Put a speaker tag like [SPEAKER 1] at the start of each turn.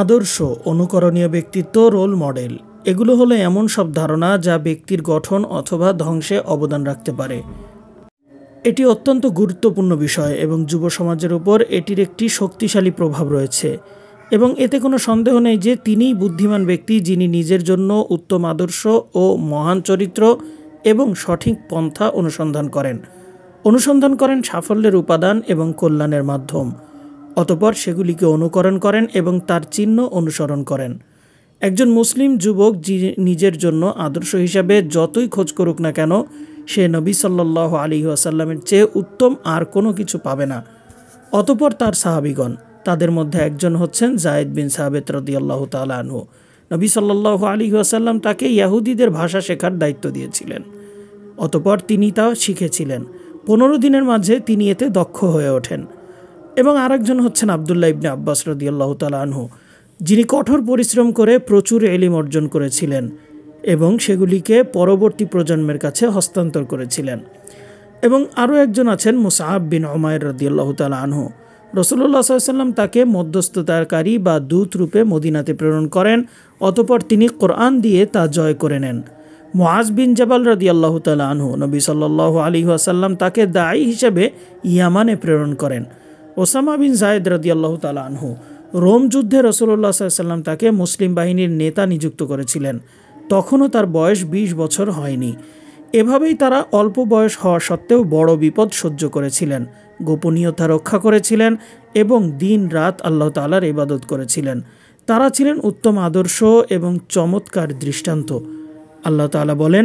[SPEAKER 1] আদর্শ অনুকরণীয় ব্যক্তিত্ব role model এগুলো হলো এমন সব ধারণা যা ব্যক্তির গঠন অথবা ধ্বংসে অবদান রাখতে পারে এটি অত্যন্ত গুরুত্বপূর্ণ বিষয় এবং যুব সমাজের উপর এটির একটি শক্তিশালী প্রভাব রয়েছে এবং এতে কোনো সন্দেহ নেই যে তিনিই বুদ্ধিমান ব্যক্তি যিনি নিজের জন্য উত্তম আদর্শ ও মহান চরিত্র এবং সঠিক পন্থা অনুসন্ধান করেন অনুসন্ধান করেন সাফল্যের উপাদান এবং কল্যাণের মাধ্যম অতপর সেগুলিকে অনুকরণ করেন এবং তার চিহ্ন অনুসরণ করেন একজন মুসলিম যুবক নিজের জন্য আদর্শ হিসাবে যতই খোঁজ করুক না কেন সে নবী সাল্লাহ আলী আসাল্লামের চেয়ে উত্তম আর কোনো কিছু পাবে না অতপর তার সাহাবিগণ তাদের মধ্যে একজন হচ্ছেন জায়েদ বিন সাহাবেত রদিয়াল্লাহ তালাহু নবী সাল্লাহ আলী আসাল্লাম তাকে ইয়াহুদিদের ভাষা শেখার দায়িত্ব দিয়েছিলেন অতপর তিনি তা শিখেছিলেন পনেরো দিনের মাঝে তিনি এতে দক্ষ হয়ে ওঠেন এবং আরেকজন হচ্ছেন আবদুল্লাহ ইবনে আব্বাস রদিয়াল্লাহ তালা আনহু যিনি কঠোর পরিশ্রম করে প্রচুর এলিম অর্জন করেছিলেন এবং সেগুলিকে পরবর্তী প্রজন্মের কাছে হস্তান্তর করেছিলেন এবং আরও একজন আছেন মুসাহাব বিন ওমায়ের রদিয়াল্লাহ তালা আনহু রসুল্লাহ সাল্লাম তাকে মধ্যস্থতাকারী বা দূত রূপে মদিনাতে প্রেরণ করেন অতপর তিনি কোরআন দিয়ে তা জয় করে নেন মোয়াজ বিন জবাল রদি আল্লাহ তালা আনহু নবী সাল্লাহ আলী আসাল্লাম তাকে দায়ী হিসেবে ইয়ামানে প্রেরণ করেন ওসামা বিন জায়দ রদিয়াল্লাহ তালা আনহু রোম যুদ্ধে রসুল্লা সাল্লাম তাকে মুসলিম বাহিনীর নেতা নিযুক্ত করেছিলেন তখনও তার বয়স ২০ বছর হয়নি এভাবেই তারা অল্প বয়স হওয়া সত্ত্বেও বড় বিপদ সহ্য করেছিলেন গোপনীয়তা রক্ষা করেছিলেন এবং দিন রাত আল্লাহ তালার ইবাদত করেছিলেন তারা ছিলেন উত্তম আদর্শ এবং চমৎকার দৃষ্টান্ত আল্লাহ তালা বলেন